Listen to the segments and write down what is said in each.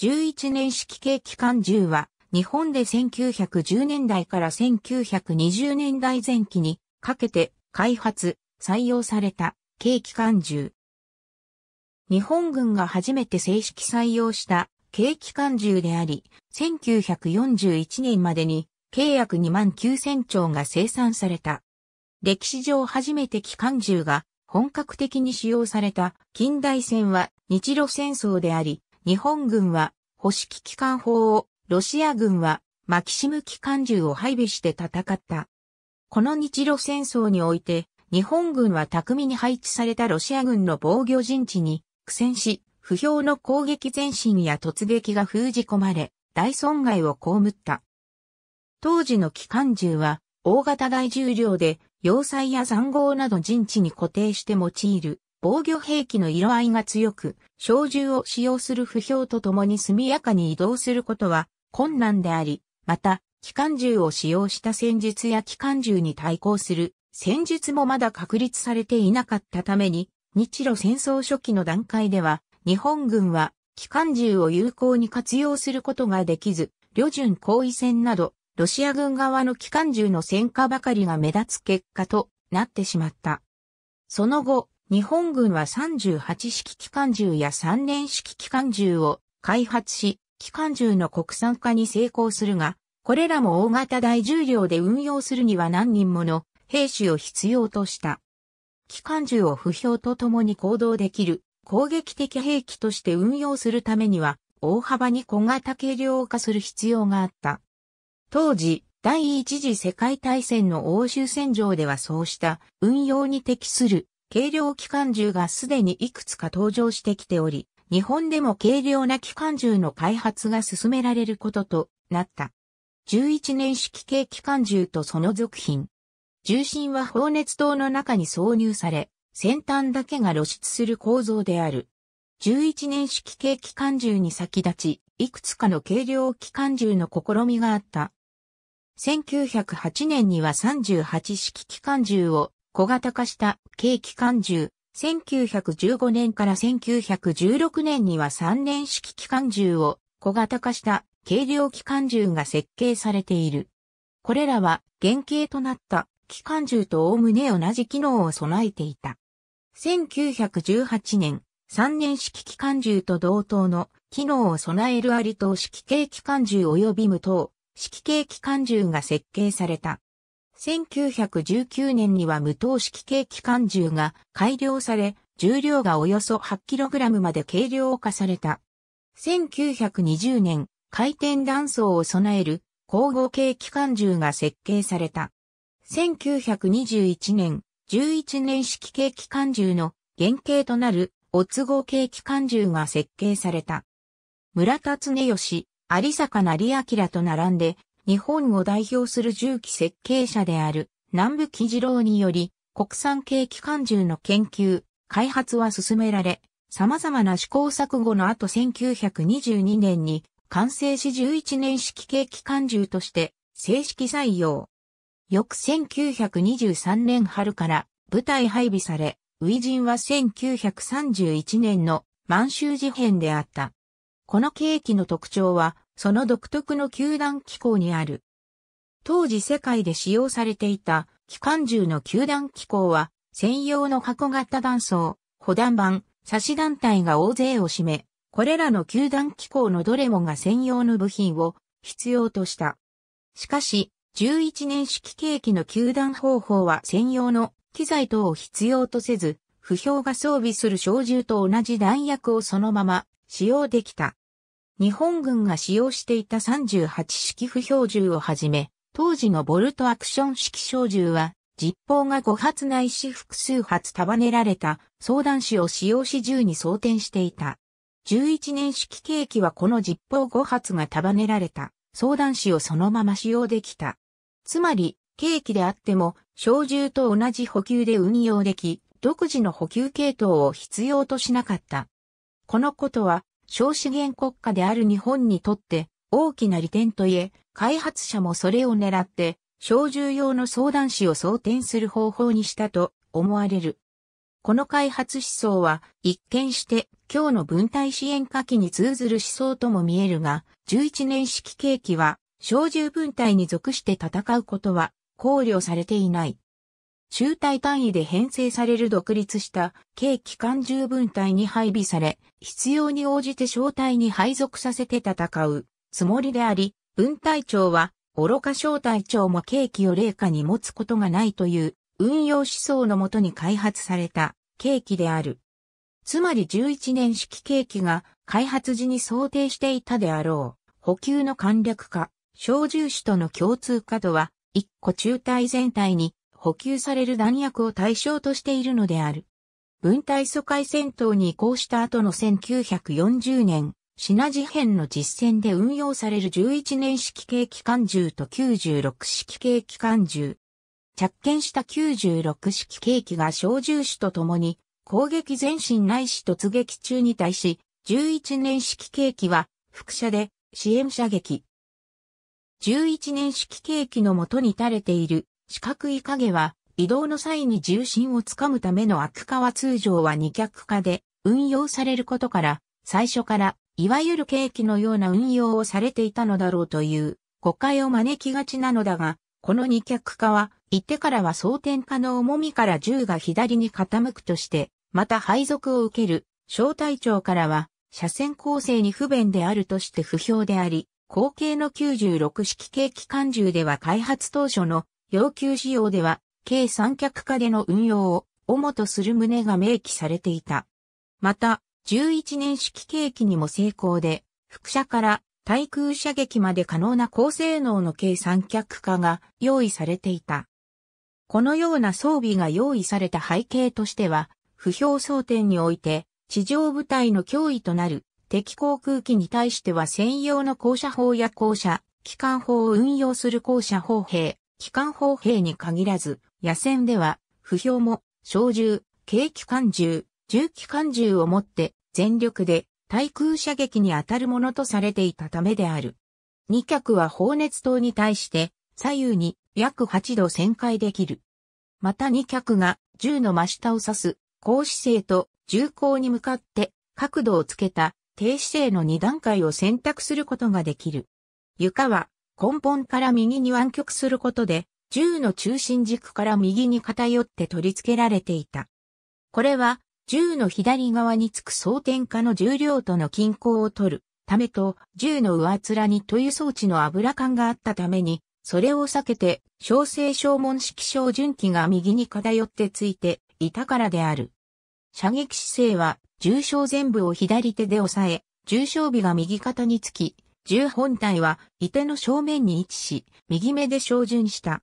11年式系機関銃は、日本で1910年代から1920年代前期にかけて開発、採用された軽機関銃。日本軍が初めて正式採用した軽機関銃であり、1941年までに契約2万9000丁が生産された。歴史上初めて機関銃が本格的に使用された近代戦は日露戦争であり、日本軍は、保守機関砲を、ロシア軍は、マキシム機関銃を配備して戦った。この日露戦争において、日本軍は巧みに配置されたロシア軍の防御陣地に苦戦し、不評の攻撃前進や突撃が封じ込まれ、大損害を被った。当時の機関銃は、大型大重量で、要塞や残壕など陣地に固定して用いる防御兵器の色合いが強く、小銃を使用する不評とともに速やかに移動することは困難であり、また、機関銃を使用した戦術や機関銃に対抗する戦術もまだ確立されていなかったために、日露戦争初期の段階では、日本軍は機関銃を有効に活用することができず、旅順行為戦など、ロシア軍側の機関銃の戦果ばかりが目立つ結果となってしまった。その後、日本軍は38式機関銃や3連式機関銃を開発し、機関銃の国産化に成功するが、これらも大型大重量で運用するには何人もの兵士を必要とした。機関銃を不評とともに行動できる攻撃的兵器として運用するためには大幅に小型軽量化する必要があった。当時、第一次世界大戦の欧州戦場ではそうした運用に適する軽量機関銃がすでにいくつか登場してきており、日本でも軽量な機関銃の開発が進められることとなった。11年式系機関銃とその続品。重心は放熱筒の中に挿入され、先端だけが露出する構造である。11年式系機関銃に先立ち、いくつかの軽量機関銃の試みがあった。1908年には38式機関銃を小型化した軽機関銃、1915年から1916年には3年式機関銃を小型化した軽量機関銃が設計されている。これらは原型となった機関銃と概ね同じ機能を備えていた。1918年、3年式機関銃と同等の機能を備えるあり投式系機関銃及び無等式系機関銃が設計された。1919年には無糖式系機関銃が改良され、重量がおよそ 8kg まで軽量化された。1920年、回転断層を備える光合系機関銃が設計された。1921年、11年式系機関銃の原型となるオツ合系機関銃が設計された。村田恒義、有坂成明と並んで日本を代表する重機設計者である南部喜次郎により、国産系機関銃の研究、開発は進められ、様々な試行錯誤の後1922年に完成し11年式系機関銃として正式採用。翌1923年春から部隊配備され、ジンは1931年の満州事変であった。この契機の特徴はその独特の球団機構にある。当時世界で使用されていた機関銃の球団機構は専用の箱型弾倉、保弾板、差し団体が大勢を占め、これらの球団機構のどれもが専用の部品を必要とした。しかし、11年式契機の球団方法は専用の機材等を必要とせず、不評が装備する小銃と同じ弾薬をそのまま使用できた。日本軍が使用していた38式不標銃をはじめ、当時のボルトアクション式小銃は、実砲が5発ないし複数発束ねられた相談士を使用し銃に装填していた。11年式契機はこの実砲5発が束ねられた相談士をそのまま使用できた。つまり、契機であっても、小銃と同じ補給で運用でき、独自の補給系統を必要としなかった。このことは、少資源国家である日本にとって大きな利点といえ、開発者もそれを狙って、小重用の相談士を装填する方法にしたと思われる。この開発思想は一見して今日の分隊支援下記に通ずる思想とも見えるが、11年式契機は小銃分隊に属して戦うことは考慮されていない。中隊単位で編成される独立した軽機関重分隊に配備され、必要に応じて小隊に配属させて戦うつもりであり、分隊長は愚か小隊長も軽機を霊下に持つことがないという運用思想のもとに開発された軽機である。つまり11年式軽機が開発時に想定していたであろう補給の簡略化、小重視との共通化とは、一個中隊全体に補給される弾薬を対象としているのである。分隊疎開戦闘に移行した後の1940年、シナ事変の実践で運用される11年式系機関銃と96式系機関銃。着剣した96式系機が小銃手と共に攻撃前進ないし突撃中に対し、11年式系機は副射で支援射撃。11年式系機の元に垂れている四角い影は移動の際に重心をつかむための悪化は通常は二脚化で運用されることから、最初からいわゆるケーキのような運用をされていたのだろうという誤解を招きがちなのだが、この二脚化は行ってからは装填可能重みから銃が左に傾くとして、また配属を受ける小隊長からは車線構成に不便であるとして不評であり、後継の96式景気管銃では開発当初の要求仕様では、計三脚下での運用を主とする旨が明記されていた。また、11年式計器にも成功で、副車から対空射撃まで可能な高性能の計三脚下が用意されていた。このような装備が用意された背景としては、不評争点において、地上部隊の脅威となる敵航空機に対しては専用の降車砲や降車、機関砲を運用する降車砲兵、機関砲兵に限らず、野戦では、不評も、小銃、軽機関銃、重機関銃を持って、全力で、対空射撃に当たるものとされていたためである。二脚は放熱塔に対して、左右に約8度旋回できる。また二脚が銃の真下を指す、高姿勢と銃口に向かって角度をつけた低姿勢の2段階を選択することができる。床は根本から右に湾曲することで、銃の中心軸から右に偏って取り付けられていた。これは、銃の左側につく装填下の重量との均衡を取るためと、銃の上面にという装置の油管があったために、それを避けて、小生小門式小純機が右に偏ってついていたからである。射撃姿勢は、重傷全部を左手で押さえ、重傷尾が右肩につき、銃本体は、伊手の正面に位置し、右目で照準した。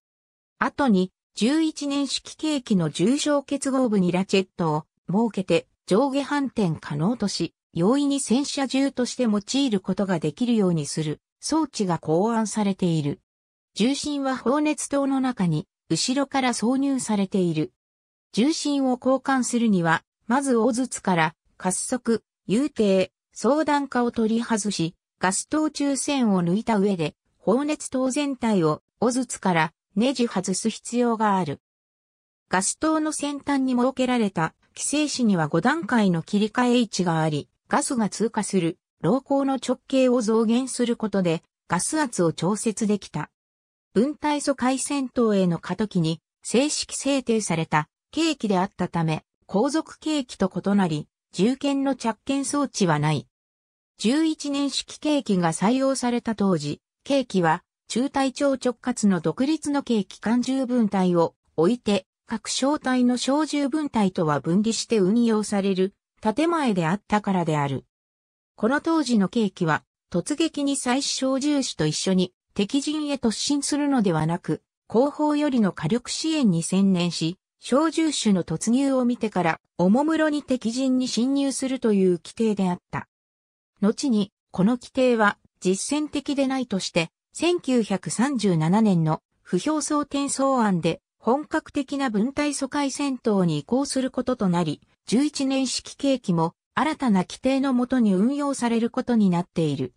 後に、11年式契機の重症結合部にラチェットを設けて上下反転可能とし、容易に戦車銃として用いることができるようにする装置が考案されている。重心は放熱塔の中に後ろから挿入されている。重心を交換するには、まず大筒から、滑速、遊艇、相談課を取り外し、ガス灯中線を抜いた上で、放熱灯全体を、おずつからネジ外す必要がある。ガス灯の先端に設けられた規制紙には5段階の切り替え位置があり、ガスが通過する、老光の直径を増減することで、ガス圧を調節できた。分体素回線灯への過渡期に正式制定された計機であったため、後続計機と異なり、重検の着検装置はない。11年式ケーキが採用された当時、ケーキは中隊長直轄の独立の計機関従分隊を置いて、各小隊の小従分隊とは分離して運用される建前であったからである。この当時のケーキは、突撃に最小重視と一緒に敵陣へ突進するのではなく、後方よりの火力支援に専念し、小重種の突入を見てから、おもむろに敵陣に侵入するという規定であった。後に、この規定は実践的でないとして、1937年の不評争転送案で本格的な分体疎開戦闘に移行することとなり、11年式契機も新たな規定のもとに運用されることになっている。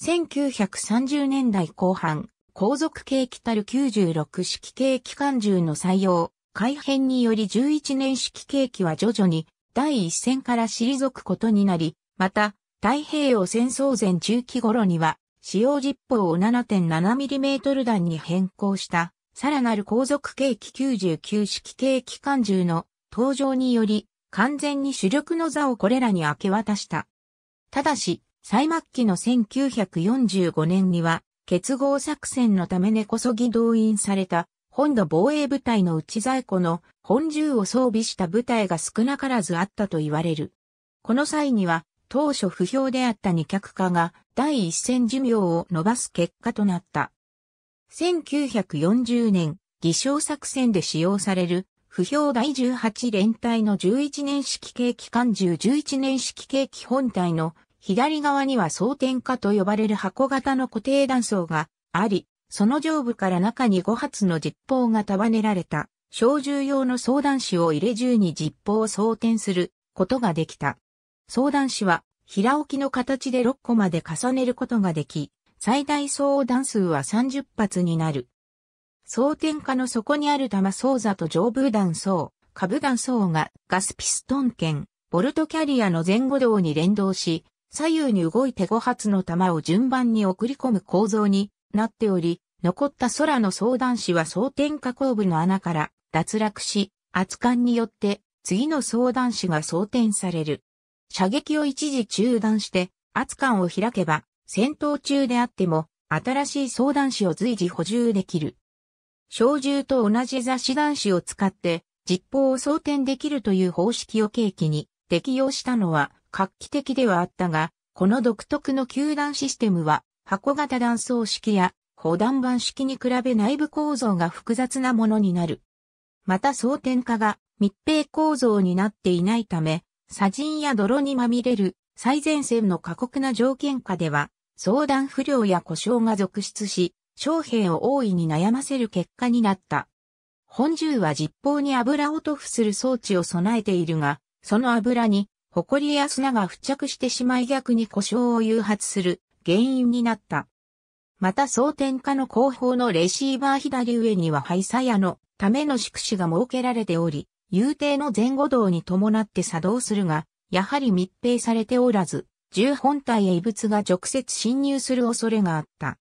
1930年代後半、皇族系来たる96式系機関銃の採用、改変により11年式契機は徐々に第一線から退くことになり、また、太平洋戦争前中期頃には、使用実砲を 7.7mm 弾に変更した、さらなる航続計器99式計機関銃の登場により、完全に主力の座をこれらに明け渡した。ただし、最末期の1945年には、結合作戦のため根こそぎ動員された、本土防衛部隊の内在庫の本銃を装備した部隊が少なからずあったと言われる。この際には、当初不評であった二脚化が第一線寿命を伸ばす結果となった。1940年、偽証作戦で使用される不評第18連隊の11年式系機関銃11年式系機本体の左側には装填化と呼ばれる箱型の固定弾倉があり、その上部から中に5発の実砲が束ねられた小銃用の装弾子を入れ銃に実砲を装填することができた。相談子は平置きの形で6個まで重ねることができ、最大相談数は30発になる。総点下の底にある玉操座と上部断層、下部断層がガスピストン剣、ボルトキャリアの前後動に連動し、左右に動いて5発の弾を順番に送り込む構造になっており、残った空の相談子は装填下後部の穴から脱落し、圧管によって次の相談子が装填される。射撃を一時中断して、圧管を開けば、戦闘中であっても、新しい相談子を随時補充できる。小銃と同じ雑誌弾子を使って、実砲を装填できるという方式を契機に、適用したのは、画期的ではあったが、この独特の球弾システムは、箱型断層式や、砲弾板式に比べ内部構造が複雑なものになる。また装填化が密閉構造になっていないため、砂塵や泥にまみれる最前線の過酷な条件下では、相談不良や故障が続出し、将兵を大いに悩ませる結果になった。本銃は実砲に油を塗布する装置を備えているが、その油に、埃や砂が付着してしまい逆に故障を誘発する原因になった。また装填下の後方のレシーバー左上には廃砂屋のための宿舎が設けられており、遊艇の前後動に伴って作動するが、やはり密閉されておらず、銃本体へ異物が直接侵入する恐れがあった。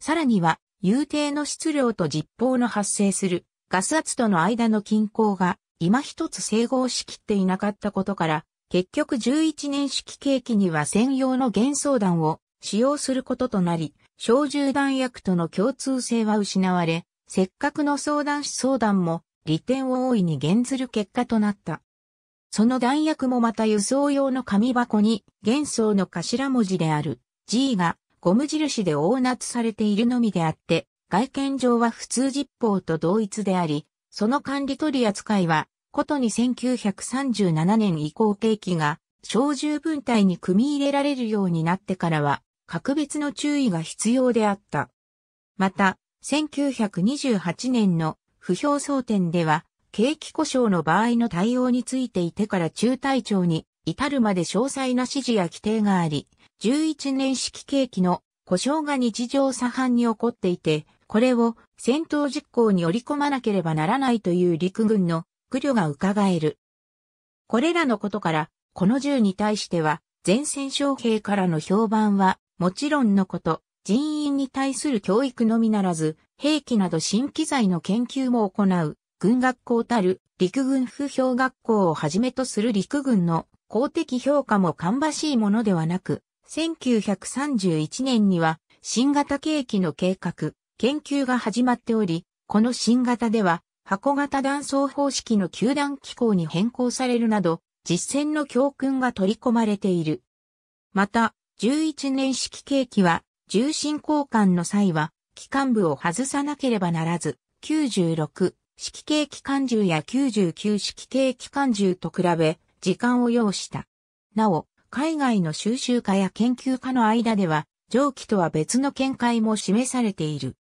さらには、遊艇の質量と実砲の発生するガス圧との間の均衡が今一つ整合しきっていなかったことから、結局11年式契機には専用の幻想弾を使用することとなり、小銃弾薬との共通性は失われ、せっかくの相談し相談も利点を大いに減ずる結果となった。その弾薬もまた輸送用の紙箱に元想の頭文字である G がゴム印で大夏されているのみであって、外見上は普通実法と同一であり、その管理取り扱いは、ことに1937年以降景気が小銃分隊に組み入れられるようになってからは、格別の注意が必要であった。また、1928年の不評争点では、景気故障の場合の対応についていてから中隊長に至るまで詳細な指示や規定があり、11年式景気の故障が日常茶飯に起こっていて、これを戦闘実行に織り込まなければならないという陸軍の苦慮が伺える。これらのことから、この銃に対しては、前線将兵からの評判は、もちろんのこと、人員に対する教育のみならず、兵器など新機材の研究も行う、軍学校たる陸軍府評学校をはじめとする陸軍の公的評価も芳しいものではなく、1931年には新型兵器の計画、研究が始まっており、この新型では箱型断層方式の球団機構に変更されるなど、実践の教訓が取り込まれている。また、11年式兵器は、重心交換の際は、機関部を外さなければならず、96式系機関銃や99式系機関銃と比べ、時間を要した。なお、海外の収集家や研究家の間では、蒸気とは別の見解も示されている。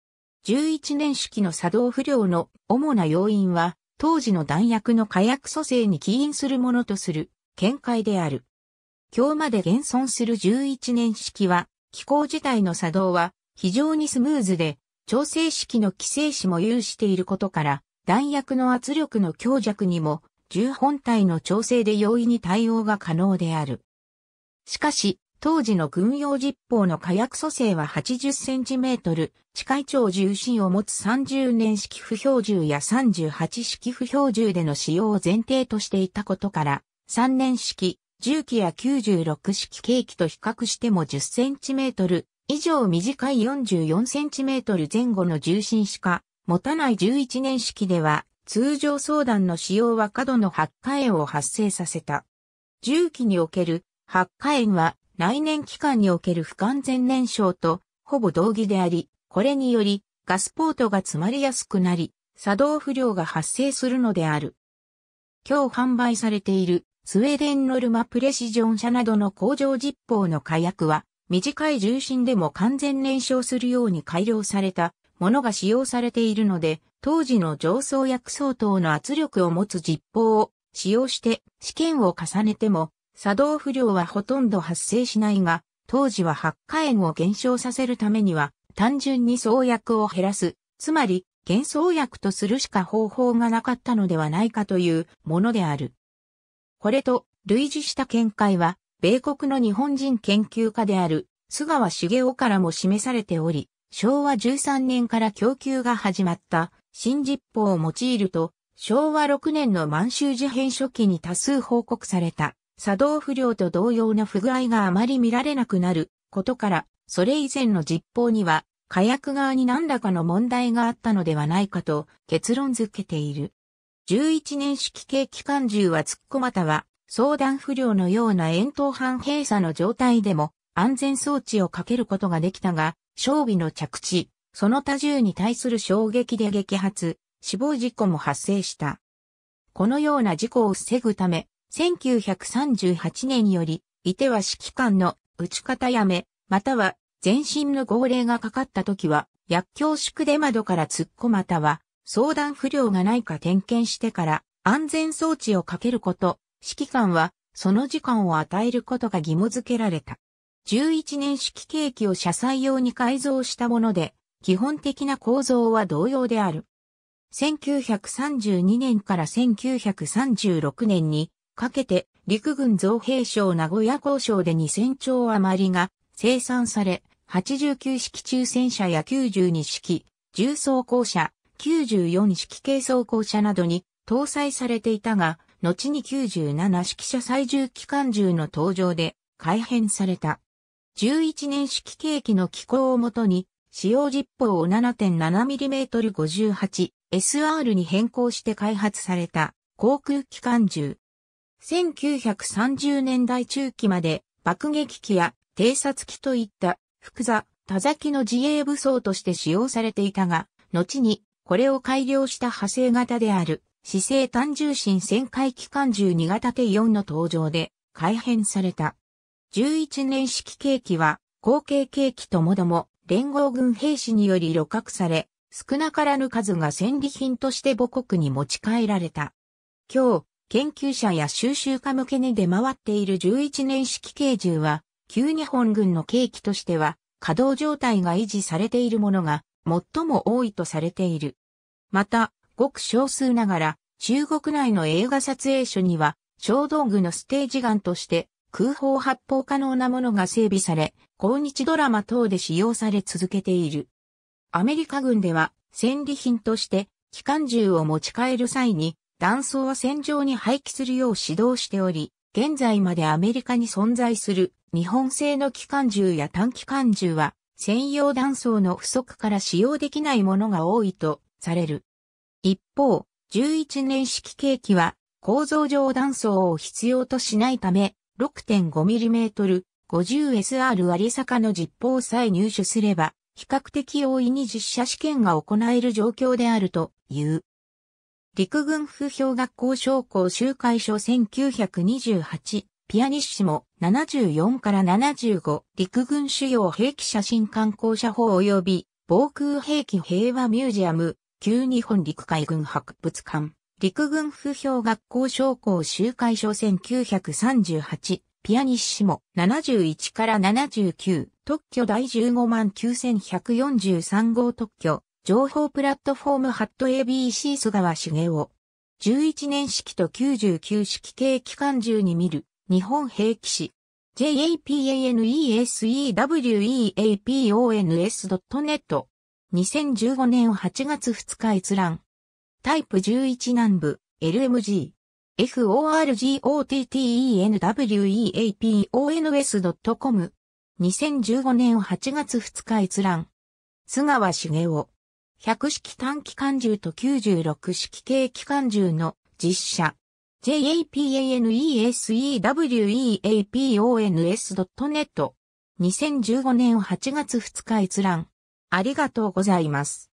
11年式の作動不良の主な要因は、当時の弾薬の火薬組成に起因するものとする見解である。今日まで現存する11年式は、気候自体の作動は非常にスムーズで、調整式の規制紙も有していることから、弾薬の圧力の強弱にも、銃本体の調整で容易に対応が可能である。しかし、当時の軍用実砲の火薬組成は80センチメートル、近い超重心を持つ30年式不標銃や38式不標銃での使用を前提としていたことから、3年式、重機や96式計器と比較しても10センチメートル、以上短い 44cm 前後の重心しか持たない11年式では通常相談の使用は過度の発火炎を発生させた。重機における発火炎は来年期間における不完全燃焼とほぼ同義であり、これによりガスポートが詰まりやすくなり、作動不良が発生するのである。今日販売されているスウェーデンノルマプレシジョン社などの工場実報の火薬は短い重心でも完全燃焼するように改良されたものが使用されているので、当時の上層薬相当の圧力を持つ実砲を使用して試験を重ねても作動不良はほとんど発生しないが、当時は発火炎を減少させるためには単純に創薬を減らす、つまり減創薬とするしか方法がなかったのではないかというものである。これと類似した見解は米国の日本人研究家である菅川茂雄からも示されており、昭和13年から供給が始まった新実法を用いると、昭和6年の満州事変初期に多数報告された作動不良と同様の不具合があまり見られなくなることから、それ以前の実法には火薬側に何らかの問題があったのではないかと結論付けている。11年式系機関銃は突っ込または相談不良のような円筒半閉鎖の状態でも安全装置をかけることができたが、装備の着地、その他銃に対する衝撃で激発、死亡事故も発生した。このような事故を防ぐため、1938年より、いては指揮官の打ち方やめ、または全身の号令がかかった時は、薬莢縮で窓から突っ込または、相談不良がないか点検してから、安全装置をかけること、指揮官はその時間を与えることが義務付けられた。11年式ケーキを車載用に改造したもので、基本的な構造は同様である。1932年から1936年にかけて陸軍造兵省名古屋交渉で2000兆余りが生産され、89式中戦車や92式、重装甲車、94式軽装甲車などに搭載されていたが、後に97式車最重機関銃の登場で改変された。11年式計器の機構をもとに、使用実砲を 7.7mm58SR に変更して開発された航空機関銃。1930年代中期まで爆撃機や偵察機といった複座、多崎の自衛武装として使用されていたが、後にこれを改良した派生型である姿勢単重心旋回機関銃2型手4の登場で改変された。11年式ーキは後継ーキともども連合軍兵士により旅獲され、少なからぬ数が戦利品として母国に持ち帰られた。今日、研究者や収集家向けに出回っている11年式軽銃は、旧日本軍の軽機としては、稼働状態が維持されているものが最も多いとされている。また、ごく少数ながら、中国内の映画撮影所には、小道具のステージガンとして、空砲発砲可能なものが整備され、抗日ドラマ等で使用され続けている。アメリカ軍では、戦利品として、機関銃を持ち帰る際に、弾倉は戦場に廃棄するよう指導しており、現在までアメリカに存在する日本製の機関銃や短機関銃は専用弾倉の不足から使用できないものが多いとされる。一方、11年式景気は構造上断層を必要としないため、6.5mm、50SR 割坂の実報さえ入手すれば、比較的容易に実写試験が行える状況であるという。陸軍府評学校将校集会所1928、ピアニッシモ74から75、陸軍主要兵器写真観光者法及び防空兵器平和ミュージアム旧日本陸海軍博物館、陸軍不評学校将校集会所1938、ピアニッシモ71から79、特許第15万9143号特許、情報プラットフォームハット ABC 菅川茂雄。11年式と99式系機関銃に見る、日本兵器士。japaneseweapons.net 2015年8月2日閲覧。タイプ11南部、LMG。forgottenweapons.com。2015年8月2日閲覧。津川茂雄。100式短期間銃と96式軽機関銃の実写。japaneseweapons.net。2015年8月2日閲覧。ありがとうございます。